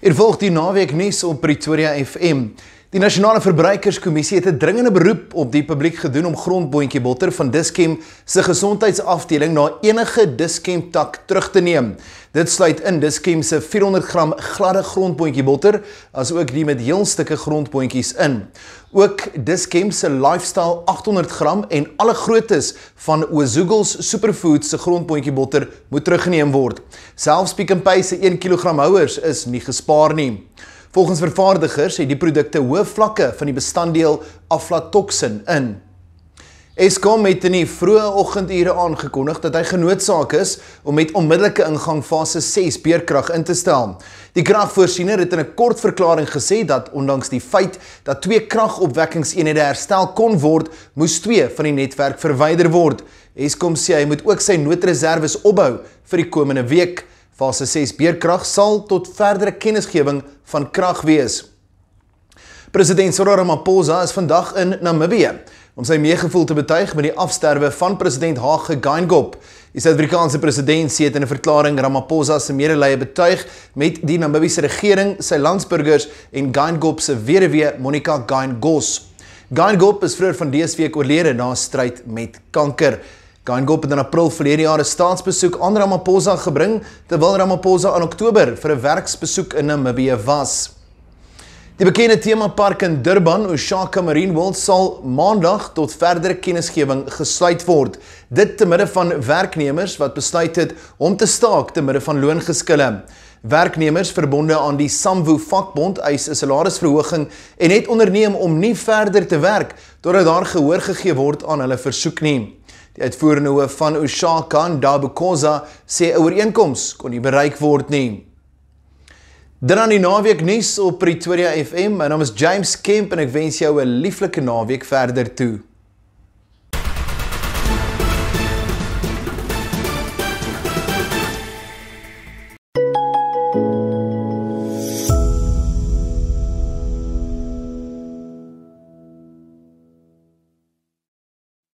Hier volg die naweek nuus op Pretoria FM. Die Nasionale Verbruikerskommissie het 'n dringende beroep op die publiek gedoen om grondboontjie botter van Dischem se gesondheidsafdeling na enige Dischem tak terug te neem. Dit sluit in Dischem se 400g gladde grondboontjie botter, asook die met heelstukke grondboontjies in. Ook Dischem se Lifestyle 800g en alle groottes van Ozugels Superfood se grondboontjie botter moet teruggeneem word. Selfs Pick n Pay se 1kg houers is nie gespaar nie. Volgens vervaardigers het die produkte hoë vlakke van die bestanddeel aflatoksin in. Eskom het in die vroeë oggendure aangekondig dat hy genoodsaak is om met onmiddellike ingang fase 6 beerkrag in te stel. Die kragvoorsiener het in 'n kort verklaring gesê dat ondanks die feit dat twee kragopwekkingseenhede herstel kon word, moes twee van die netwerk verwyder word. Eskom sê hy moet ook sy noodreserwes opbou vir die komende week. Fase 6 beerkrag sal tot verdere kennisgewing van krag wees. President Cyril Ramaphosa is vandag in Namibië om sy meegevoel te betuig met die afsterwe van president Hage Geingob. Die Suid-Afrikaanse president sê in 'n verklaring Ramaphosa se medelee betuig met die Namibiese regering, sy landsburgers en Geingob se weduwee Monica Geingos. Geingob is vroeër van dese week oorlede na 'n stryd met kanker. Kaingop het in April verlede jaar 'n staatsbesoek aan Ramaphosa gebring terwyl Ramaphosa in Oktober vir 'n werksbesoek in Namibië was. Die bekende temapark in Durban, Oshaka Marine World sal Maandag tot verdere kennisgewing gesluit word, dit te midde van werknemers wat besluit het om te staak te midde van loongeskille. Werknemers verbonde aan die Samwu vakbond eis 'n salarisverhoging en het onderneem om nie verder te werk totdat daar gehoor gegee word aan hulle versoek nie. Die uitvoerende hoof van Ushaka, Dabukoza, sê 'n ooreenkoms kon nie bereik word nie. Dan aan die naweek nuus op Pretoria FM. My naam is James Kemp en ek wens jou 'n lieflike naweek verder toe.